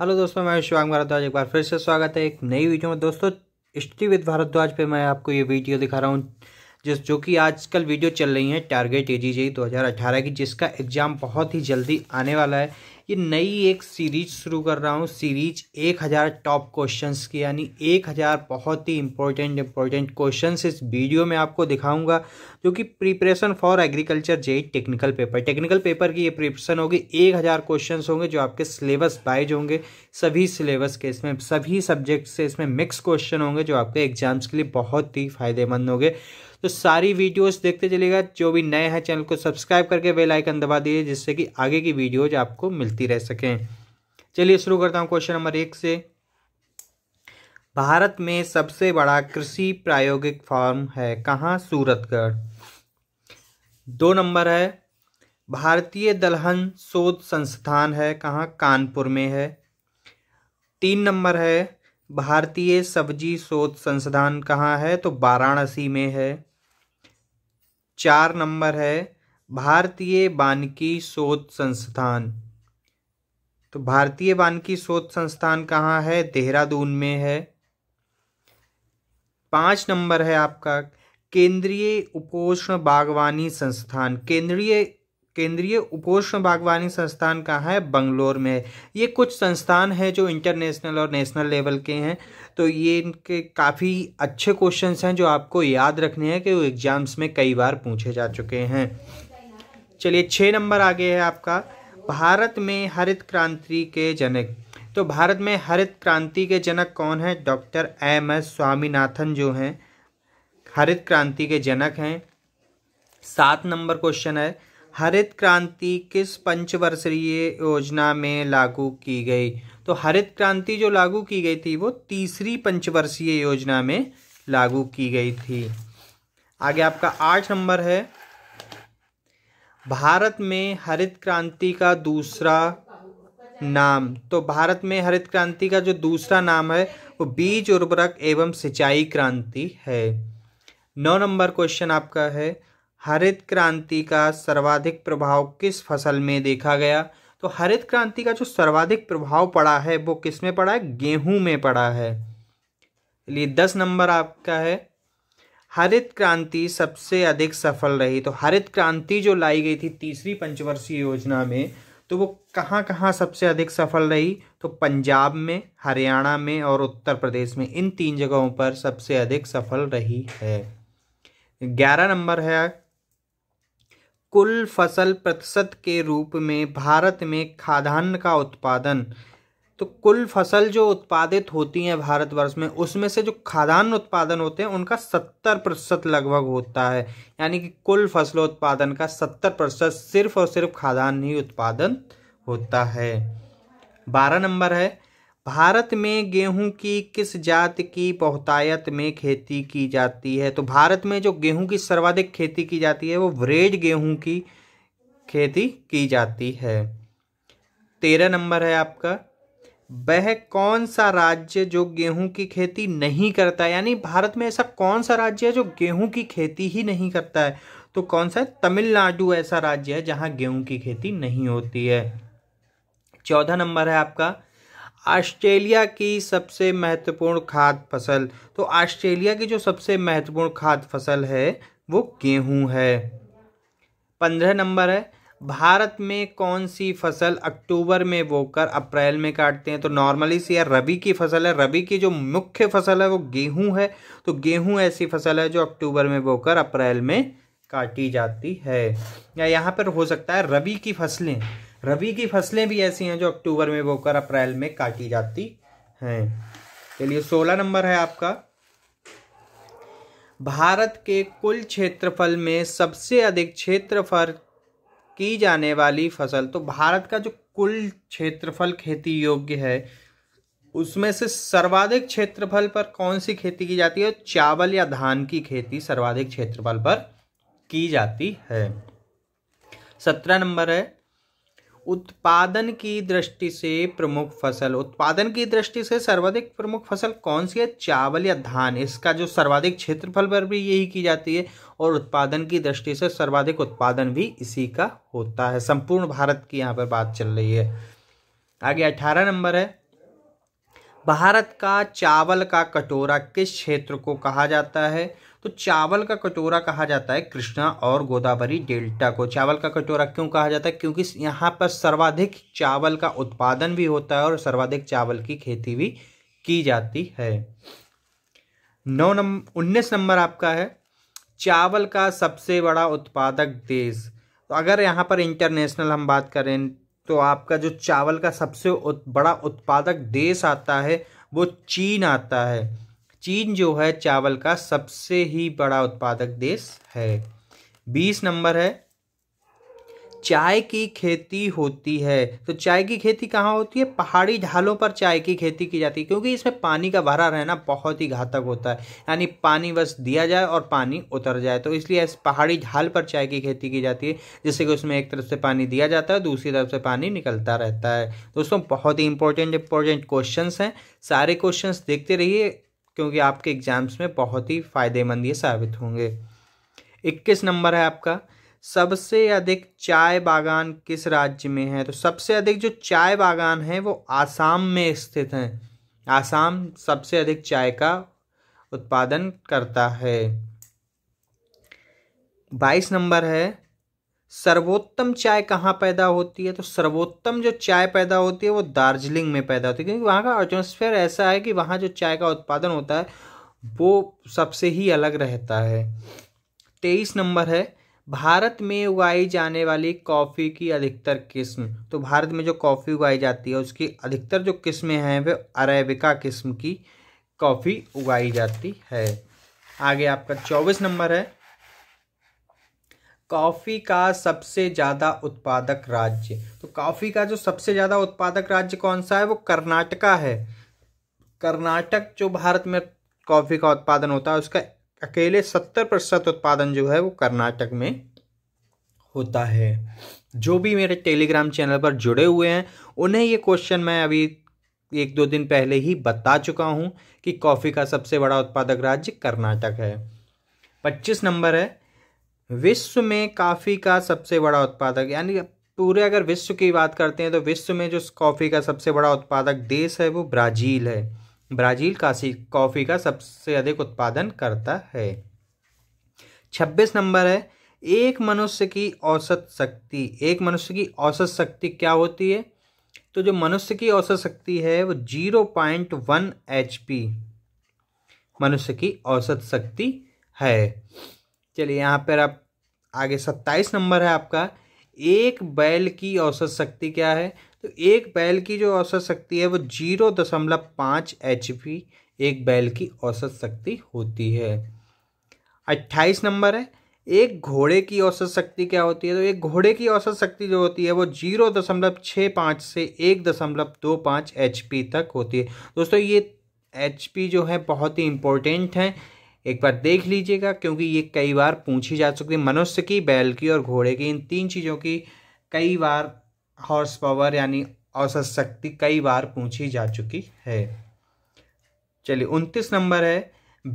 hello दोस्तों मैं शिवांग भारद्वाज एक बार फिर से स्वागत है एक नई वीडियो में दोस्तों हिस्ट्री विद भारद्वाज पे मैं आपको ये वीडियो दिखा रहा हूँ जिस जो कि आजकल वीडियो चल रही है टारगेट ए जी 2018 की जिसका एग्ज़ाम बहुत ही जल्दी आने वाला है ये नई एक सीरीज शुरू कर रहा हूँ सीरीज एक हज़ार टॉप क्वेश्चन की यानी एक हज़ार बहुत ही इंपॉर्टेंट इंपॉर्टेंट क्वेश्चन इस वीडियो में आपको दिखाऊंगा जो कि preparation for agriculture JE technical paper technical paper की ये प्रिपरेशन होगी एक हज़ार क्वेश्चन होंगे जो आपके सिलेबस वाइज होंगे सभी सिलेबस के इसमें सभी सब्जेक्ट से इसमें मिक्स क्वेश्चन होंगे जो आपके एग्जाम्स के लिए बहुत ही फायदेमंद होंगे तो सारी वीडियोस देखते चलेगा जो भी नए हैं चैनल को सब्सक्राइब करके बेल आइकन दबा दीजिए जिससे कि आगे की वीडियोज आपको मिलती रह सकें चलिए शुरू करता हूँ क्वेश्चन नंबर एक से भारत में सबसे बड़ा कृषि प्रायोगिक फार्म है कहाँ सूरतगढ़ दो नंबर है भारतीय दलहन शोध संस्थान है कहाँ कानपुर में है तीन नंबर है भारतीय सब्जी शोध संस्थान कहाँ है तो वाराणसी में है चार नंबर है भारतीय बानकी शोध संस्थान तो भारतीय बानकी शोध संस्थान कहाँ है देहरादून में है पांच नंबर है आपका केंद्रीय उपोष्ण बागवानी संस्थान केंद्रीय केंद्रीय उपोष्ण बागवानी संस्थान कहाँ है बंगलोर में ये कुछ संस्थान हैं जो इंटरनेशनल और नेशनल लेवल के हैं तो ये इनके काफ़ी अच्छे क्वेश्चंस हैं जो आपको याद रखने हैं कि वो एग्ज़ाम्स में कई बार पूछे जा चुके हैं चलिए छः नंबर आगे है आपका भारत में हरित क्रांति के जनक तो भारत में हरित क्रांति के जनक कौन है डॉक्टर एम एस स्वामीनाथन जो हैं हरित क्रांति के जनक हैं सात नंबर क्वेश्चन है हरित क्रांति किस पंचवर्षीय योजना में लागू की गई तो हरित क्रांति जो लागू की गई थी वो तीसरी पंचवर्षीय योजना में लागू की गई थी आगे आपका आठ नंबर है भारत में हरित क्रांति का दूसरा नाम तो भारत में हरित क्रांति का जो दूसरा नाम है वो बीज उर्वरक एवं सिंचाई क्रांति है नौ नंबर क्वेश्चन आपका है हरित क्रांति का सर्वाधिक प्रभाव किस फसल में देखा गया तो हरित क्रांति का जो सर्वाधिक प्रभाव पड़ा है वो किस में पड़ा है गेहूं में पड़ा है लिए दस नंबर आपका है हरित क्रांति सबसे अधिक सफल रही तो हरित क्रांति जो लाई गई थी तीसरी पंचवर्षीय योजना में तो वो कहाँ कहाँ सबसे अधिक सफल रही तो पंजाब में हरियाणा में और उत्तर प्रदेश में इन तीन जगहों पर सबसे अधिक सफल रही है ग्यारह नंबर है कुल फसल प्रतिशत के रूप में भारत में खाद्यान्न का उत्पादन तो कुल फसल जो उत्पादित होती हैं भारतवर्ष में उसमें से जो खाद्यान्न उत्पादन होते हैं उनका सत्तर प्रतिशत लगभग होता है यानी कि कुल फसल उत्पादन का सत्तर प्रतिशत सिर्फ और सिर्फ खाद्यान्न ही उत्पादन होता है बारह नंबर है भारत में गेहूं की किस जात की बहुतायत में खेती की जाती है तो भारत में जो गेहूं की सर्वाधिक खेती की जाती है वो व्रेज गेहूं की खेती की जाती है तेरह नंबर है आपका वह कौन सा राज्य जो गेहूं की खेती नहीं करता यानी भारत में ऐसा कौन सा राज्य है जो गेहूं की खेती ही नहीं करता है तो कौन सा तमिलनाडु ऐसा राज्य है जहां गेहूं की खेती नहीं होती है चौदह नंबर है आपका ऑस्ट्रेलिया की सबसे महत्वपूर्ण खाद्य फसल तो ऑस्ट्रेलिया की जो सबसे महत्वपूर्ण खाद्य फसल है वो गेहूं है पंद्रह नंबर है भारत में कौन सी फसल अक्टूबर में बोकर अप्रैल में काटते हैं तो नॉर्मली से यह रबी की फसल है रबी की जो मुख्य फसल है वो गेहूं है तो गेहूं ऐसी फसल है जो अक्टूबर में बोकर अप्रैल में काटी जाती है या यहाँ पर हो सकता है रबी की फसलें रबी की फसलें भी ऐसी हैं जो अक्टूबर में बोकर अप्रैल में काटी जाती हैं चलिए सोलह नंबर है आपका भारत के कुल क्षेत्रफल में सबसे अधिक क्षेत्रफल की जाने वाली फसल तो भारत का जो कुल क्षेत्रफल खेती योग्य है उसमें से सर्वाधिक क्षेत्रफल पर कौन सी खेती की जाती है चावल या धान की खेती सर्वाधिक क्षेत्रफल पर की जाती है सत्रह नंबर है उत्पादन की दृष्टि से प्रमुख फसल उत्पादन की दृष्टि से सर्वाधिक प्रमुख फसल कौन सी है चावल या धान इसका जो सर्वाधिक क्षेत्रफल पर भी यही की जाती है और उत्पादन की दृष्टि से सर्वाधिक उत्पादन भी इसी का होता है संपूर्ण भारत की यहाँ पर बात चल रही है आगे अठारह नंबर है भारत का चावल का कटोरा किस क्षेत्र को कहा जाता है तो चावल का कटोरा कहा जाता है कृष्णा और गोदावरी डेल्टा को चावल का कटोरा क्यों कहा जाता है क्योंकि यहाँ पर सर्वाधिक चावल का उत्पादन भी होता है और सर्वाधिक चावल की खेती भी की जाती है नौ नंबर उन्नीस नंबर आपका है चावल का सबसे बड़ा उत्पादक देश तो अगर यहाँ पर इंटरनेशनल हम बात करें तो आपका जो चावल का सबसे उत, बड़ा उत्पादक देश आता है वो चीन आता है चीन जो है चावल का सबसे ही बड़ा उत्पादक देश है बीस नंबर है चाय की खेती होती है तो चाय की खेती कहाँ होती है पहाड़ी ढालों पर चाय की खेती की जाती है क्योंकि इसमें पानी का भरा रहना बहुत ही घातक होता है यानी पानी बस दिया जाए और पानी उतर जाए तो इसलिए इस पहाड़ी ढाल पर चाय की खेती की जाती है जिससे कि उसमें एक तरफ से पानी दिया जाता है दूसरी तरफ से पानी निकलता रहता है दोस्तों बहुत ही इंपॉर्टेंट इंपॉर्टेंट क्वेश्चन हैं सारे क्वेश्चन देखते रहिए क्योंकि आपके एग्जाम्स में बहुत ही फ़ायदेमंद ये साबित होंगे इक्कीस नंबर है आपका सबसे अधिक चाय बागान किस राज्य में है तो सबसे अधिक जो चाय बागान है वो आसाम में स्थित हैं आसाम सबसे अधिक चाय का उत्पादन करता है बाईस नंबर है सर्वोत्तम चाय कहाँ पैदा होती है तो सर्वोत्तम जो चाय पैदा होती है वो दार्जिलिंग में पैदा होती है क्योंकि वहाँ का एटमोसफेयर ऐसा है कि वहाँ जो चाय का उत्पादन होता है वो सबसे ही अलग रहता है तेईस नंबर है भारत में उगाई जाने वाली कॉफ़ी की अधिकतर किस्म तो भारत में जो कॉफ़ी उगाई जाती है उसकी अधिकतर जो किस्में हैं वे अरेबिका किस्म की कॉफ़ी उगाई जाती है आगे आपका चौबीस नंबर है कॉफ़ी का सबसे ज़्यादा उत्पादक राज्य तो कॉफ़ी का जो सबसे ज़्यादा उत्पादक राज्य कौन सा है वो कर्नाटका है कर्नाटक जो भारत में कॉफ़ी का उत्पादन होता है उसका अकेले सत्तर प्रतिशत उत्पादन जो है वो कर्नाटक में होता है जो भी मेरे टेलीग्राम चैनल पर जुड़े हुए हैं उन्हें ये क्वेश्चन मैं अभी एक दो दिन पहले ही बता चुका हूँ कि कॉफ़ी का सबसे बड़ा उत्पादक राज्य कर्नाटक है पच्चीस नंबर है विश्व में कॉफ़ी का सबसे बड़ा उत्पादक यानी पूरे अगर विश्व की बात करते हैं तो विश्व में जो कॉफ़ी का सबसे बड़ा उत्पादक देश है वो ब्राज़ील है ब्राज़ील काशी कॉफ़ी का सबसे अधिक उत्पादन करता है छब्बीस नंबर है एक मनुष्य की औसत शक्ति एक मनुष्य की औसत शक्ति क्या होती है तो जो मनुष्य की औसत शक्ति है वो zero point one H P मनुष्य की औसत शक्ति है चलिए यहाँ पर आप आगे सत्ताईस नंबर है आपका एक बैल की औसत शक्ति क्या है तो एक बैल की जो औसत शक्ति है वो जीरो दशमलव पाँच एच पी एक बैल की औसत शक्ति होती है अट्ठाईस नंबर है एक घोड़े की औसत शक्ति क्या होती है तो एक घोड़े की औसत शक्ति जो होती है वो जीरो दशमलव छः पाँच से एक दशमलव दो पाँच एच पी तक होती है दोस्तों ये एच पी जो है बहुत ही इम्पोर्टेंट है एक बार देख लीजिएगा क्योंकि ये कई बार पूछी जा चुकी है मनुष्य की बैल की और घोड़े की इन तीन चीज़ों की कई बार हॉर्स पावर यानी औसत शक्ति कई बार पूछी जा चुकी है चलिए उनतीस नंबर है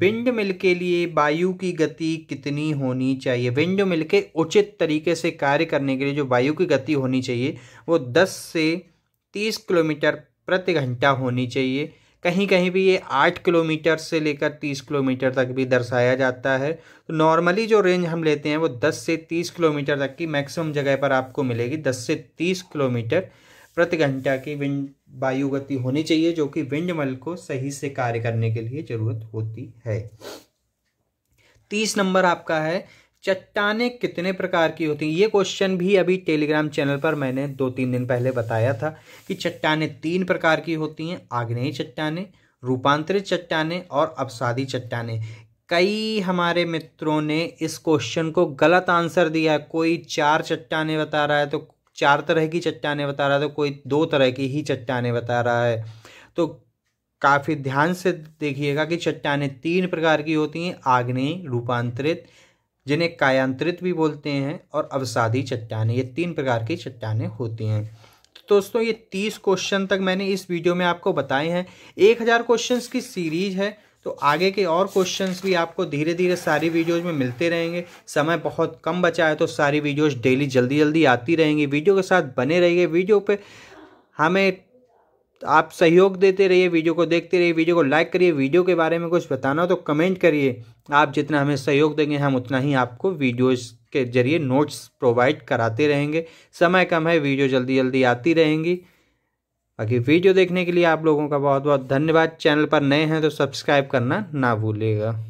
विंड मिल के लिए वायु की गति कितनी होनी चाहिए विंड मिल के उचित तरीके से कार्य करने के लिए जो वायु की गति होनी चाहिए वो दस से तीस किलोमीटर प्रति घंटा होनी चाहिए कहीं कहीं भी ये आठ किलोमीटर से लेकर तीस किलोमीटर तक भी दर्शाया जाता है तो नॉर्मली जो रेंज हम लेते हैं वो दस से तीस किलोमीटर तक की मैक्सिमम जगह पर आपको मिलेगी दस से तीस किलोमीटर प्रति घंटा की विंड वायु गति होनी चाहिए जो कि विंड मल को सही से कार्य करने के लिए ज़रूरत होती है तीस नंबर आपका है चट्टाने कितने प्रकार की होती हैं ये क्वेश्चन भी अभी टेलीग्राम चैनल पर मैंने दो तीन दिन पहले बताया था कि चट्टाने तीन प्रकार की होती हैं आग्नेय चट्टाने रूपांतरित चट्टाने और अपसादी चट्टाने कई हमारे मित्रों ने इस क्वेश्चन को गलत आंसर दिया कोई चार चट्टाने बता रहा है तो चार तरह की चट्टाने बता रहा है तो कोई दो तरह की ही चट्टाने बता रहा है तो काफ़ी ध्यान से देखिएगा कि चट्टाने तीन प्रकार की होती हैं आग्नेय रूपांतरित जिन्हें कायांतरित भी बोलते हैं और अवसादी चट्टाने ये तीन प्रकार की चट्टाने होती हैं तो दोस्तों ये तीस क्वेश्चन तक मैंने इस वीडियो में आपको बताए हैं एक हज़ार क्वेश्चन की सीरीज है तो आगे के और क्वेश्चंस भी आपको धीरे धीरे सारी वीडियोज़ में मिलते रहेंगे समय बहुत कम बचा है तो सारी वीडियोज़ डेली जल्दी जल्दी आती रहेंगी वीडियो के साथ बने रहिए वीडियो पे हमें तो आप सहयोग देते रहिए वीडियो को देखते रहिए वीडियो को लाइक करिए वीडियो के बारे में कुछ बताना हो तो कमेंट करिए आप जितना हमें सहयोग देंगे हम उतना ही आपको वीडियोज़ के जरिए नोट्स प्रोवाइड कराते रहेंगे समय कम है वीडियो जल्दी जल्दी आती रहेंगी बाकी वीडियो देखने के लिए आप लोगों का बहुत बहुत धन्यवाद चैनल पर नए हैं तो सब्सक्राइब करना ना भूलिएगा